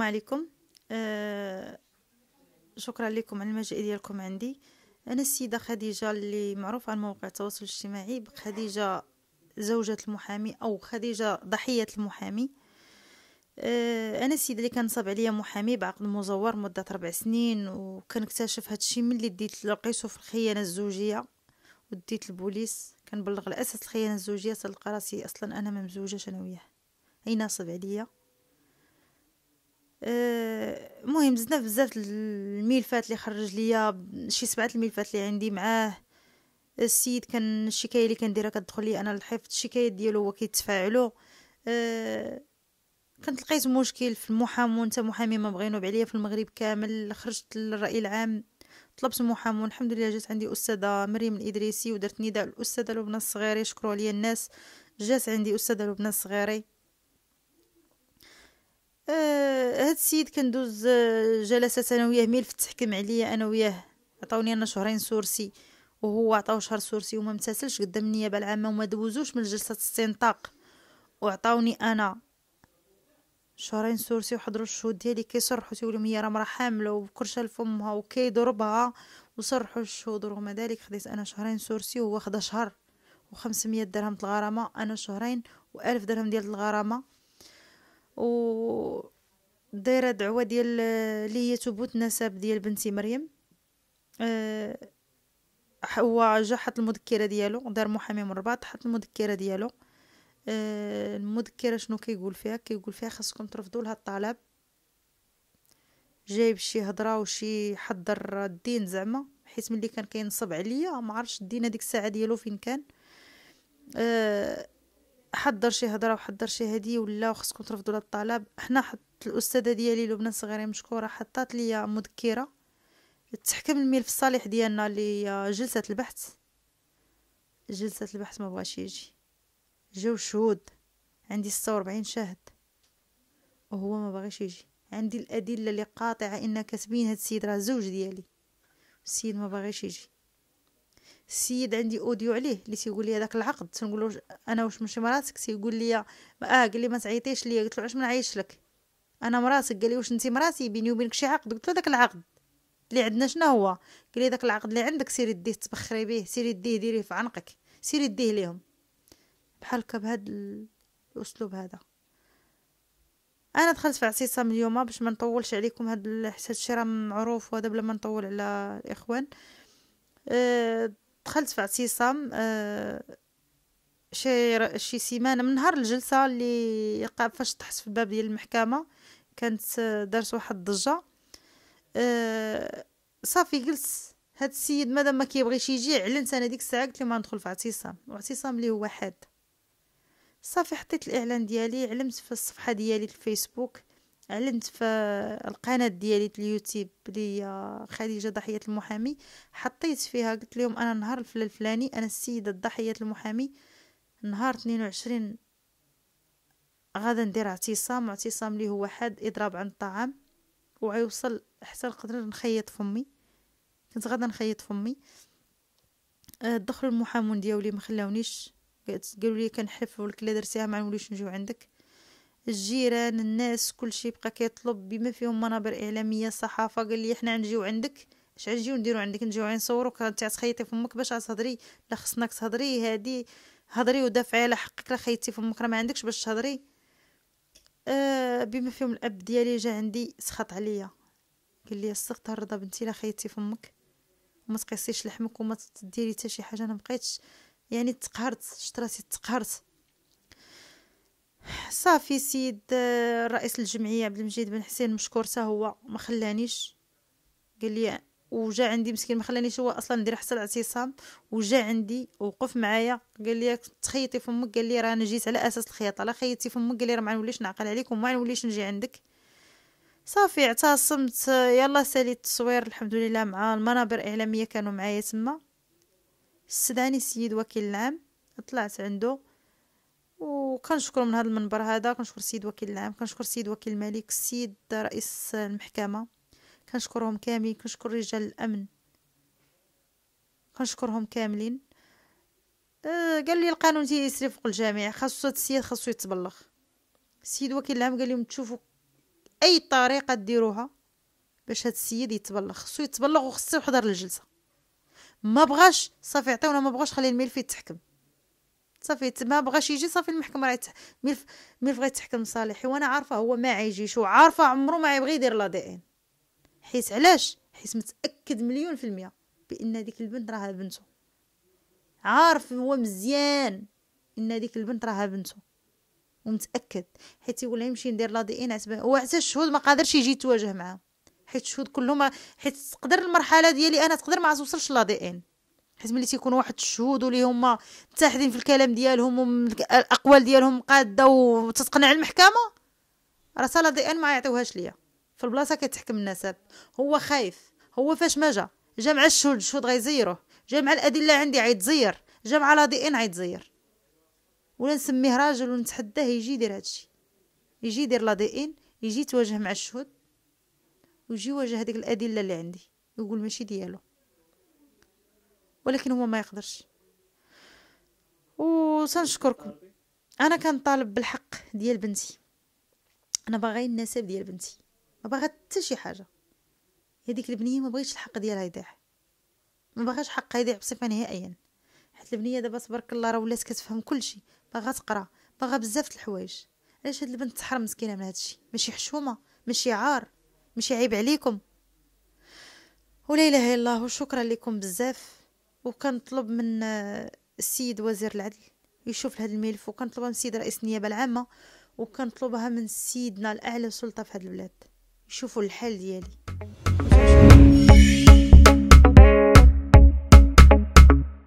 السلام عليكم آه، شكرا لكم على المجيء ديالكم عندي انا السيده خديجه اللي معروفه على مواقع التواصل الاجتماعي بخديجه زوجة المحامي او خديجه ضحيه المحامي آه، انا السيده اللي كنصاب عليا محامي بعقد مزور مده ربع سنين وكنكتشف الشيء ملي ديت لقيتو في الخيانه الزوجيه وديت البوليس كنبلغ الاساس الخيانه الزوجيه تلقى راسي اصلا انا ممزوجه انا وياه اي ناصب عليا المهم آه، زدنا بزاف الملفات اللي خرج ليا شي سبعه الملفات اللي عندي معاه السيد كان الشكايه اللي كنديرها كتدخل لي انا للحفظ الشكايات ديالو هو كيتفاعلوا أه كنت لقيت مشكل في المحامون حتى محامي ما بغينو ينوب عليا في المغرب كامل خرجت للراي العام طلبت محامون الحمد لله جات عندي استاذه مريم الادريسي ودرت نداء الاستاذه لبنى الصغيري شكروا لي الناس جات عندي استاذه لبنى الصغيري آه هاد السيد كندوز آه، جلسات انا وياه ملف تحكم عليا انا وياه عطاوني انا شهرين سورسي وهو عطاو شهر سورسي وما امتثلش قدام النيابه العامه وما دوزوش من جلسه الاستنطاق وعطاوني انا شهرين سورسي وحضروا الشهود ديالي كيصرحوا تيقول لهم هي راه مرا حامله وبكرشه لفمها وكيضربها وصرحوا الشهود رغم ذلك خديت انا شهرين سورسي وهو خدا شهر وخمسمية درهم الغرامه انا شهرين والف درهم ديال الغرامه و دايره دعوه ديال اللي آه، هي ثبوت نسب ديال بنتي مريم أه هو جا حط المذكره ديالو دار محامي من الرباط حط المذكره ديالو أه المذكره شنو كيقول فيها كيقول فيها خاصكم ترفضوا لها الطلب جايب شي هضره وشي حضر الدين زعما حيت ملي كان كينصب عليا ما الدين هذيك الساعه ديالو فين كان أه حضر شي هضره وحضر شي هدي ولا خصكم ترفضوا الطلب حنا حط الاستاذه ديالي لبنى صغيري مشكوره حطات ليا مذكره تحكم الملف الصالح ديالنا اللي جلسه البحث جلسه البحث ما بغاش يجي جاو شهود عندي 46 شاهد وهو ما باغيش يجي عندي الادله اللي قاطعه ان كاتبين هاد السيد راه زوج ديالي السيد ما باغيش يجي السيد عندي اوديو عليه اللي تيقول لي هذاك العقد تنقول له انا واش ماشي مراتك تيقول لي اه قال لي ما تعيطيش ليا قلت له علاش ما نعيش لك انا مراتك قال لي واش انت مراتي بيني وبينك شي عقد قلت له داك العقد اللي عندنا شنو هو قال لي داك العقد اللي عندك سيري ديه تبخري به سيري ديه ديريه في عنقك سيري ديه ليهم بحال هكا بهاد الاسلوب هذا انا دخلت في من اليوم باش ما نطولش عليكم هاد حتى هادشي راه معروف وهذا بلا ما نطول على الاخوان أه دخلت في اعتصام آه، شي شي سيمانه من نهار الجلسه اللي فاش طحت في الباب ديال المحكمه كانت آه، دارت واحد الضجه آه، صافي جلس هاد السيد مادام ما كيبغيش يجي علنت انا ديك الساعه قلت ما غندخل في اعتصام واعتصام اللي هو حاد صافي حطيت الاعلان ديالي علمت في الصفحه ديالي في الفيسبوك اعلنت في القناه ديالي اليوتيوب لي هي خديجه ضحيه المحامي حطيت فيها قلت لهم انا نهار الفلاني انا السيده ضحيه المحامي نهار 22 غادا ندير اعتصام اعتصام لي هو حد اضراب عن الطعام وغيوصل حتى نقدر نخيط فمي كنت غادا نخيط فمي آه، دخل المحامون ديالي ما خلاونيش قالوا لي كنحلف لك لا درتيها ما نوليش نجيو عندك الجيران الناس كل شيء بقى كيطلب بما فيهم منابر اعلاميه صحافه قال لي حنا نجيو عندك اش غنجيو نديرو عندك نجيو نصوروك انت تخيطي فمك باش تهضري لا خصناك تهضري هادي هضري ودافعي على حقك لا خيتي فمك راه ما عندكش باش تهضري آه بما فيهم الاب ديالي جا عندي سخط عليا قال لي السخط الرضا بنتي لا خيتي فمك وما تقيسيش لحمك وما تديري حتى شي حاجه انا مبقيتش يعني تقهرت شتراتي تقهرت صافي سيد آه، رئيس الجمعيه عبد المجيد بن حسين مشكور حتى هو ما خلانيش قال لي وجا عندي مسكين ما خلانيش هو اصلا ندير حصل الاعتصام وجا عندي ووقف معايا قال لي تخيطي فمك قال لي راه انا جيت على اساس الخياطه لا خيطي فمك قال لي راه ما نوليش نعقل عليك وما نوليش نجي عندك صافي اعتصمت يلا سالي التصوير الحمد لله مع المنابر الاعلاميه كانوا معايا تما استدعاني السيد وكيل العام طلعت عنده وكنشكر من هذا المنبر هذا كنشكر السيد وكيل العام كنشكر السيد وكيل الملك السيد رئيس المحكمه كنشكرهم كاملين كنشكر رجال الامن كنشكرهم كاملين آه قال لي القانون تيسري فوق الجميع خاصو السيد خاصو يتبلغ السيد وكيل العام قال لهم تشوفوا اي طريقه ديروها باش هاد السيد يتبلغ خاصو يتبلغ وخاصو يحضر الجلسه ما بغاش صافي عطيونا ما بغاش خلي الملف يتحكم صافي ما بغاش يجي صافي المحكمه راه ملف ملف غيتحكم صالحي وانا عارفه هو ما عايجيش وعارفه عمره ما يبغي يدير لا دي ان حيت علاش حيت متاكد مليون في المية بان ديك البنت راها بنته عارف هو مزيان ان ديك البنت راها بنته ومتاكد حيت يقول يمشي ندير لا دي ان هو حتى الشهود ما قادرش يجي يتواجه معاه حيت الشهود كلهم حيت تقدر المرحله ديالي انا تقدر ما توصلش لا دي ان حيت ملي تيكون واحد الشهود واللي هما متحدين في الكلام ديالهم والاقوال ديالهم قاده وتتقنع المحكمه راه صاله دي ان ما يعطيوهاش ليا في البلاصه كيتحكم النسب هو خايف هو فاش ما جا جا مع الشهود الشهود غيزيروه جا مع الادله عندي عيتزير جا مع لا دي ان عيتزير ولا نسميه راجل ونتحداه يجي يدير هادشي يجي يدير لا دي ان يجي يتواجه مع الشهود ويجي يواجه هذيك الادله اللي عندي يقول ماشي ديالو ولكن هو ما يقدرش وسنشكركم انا كنطالب بالحق ديال بنتي انا باغي النسب ديال بنتي ما باغا حتى شي حاجه هذيك البنيه ما بغيتش الحق ديالها يضيع ما باغاش حقها يضيع بصفه نهائيا حيت البنيه دابا تبارك الله راه ولات كتفهم كلشي باغا تقرا باغا بزاف د الحوايج علاش هاد البنت تحرم مسكينه من هادشي ماشي حشومه ماشي عار ماشي عيب عليكم ولا اله الا الله وشكرا لكم بزاف وكنطلب من السيد وزير العدل يشوف هذا الملف وكنطلبها من السيد رئيس النيابه العامه وكنطلبها من سيدنا الاعلى سلطه في هذه البلاد يشوفوا الحال ديالي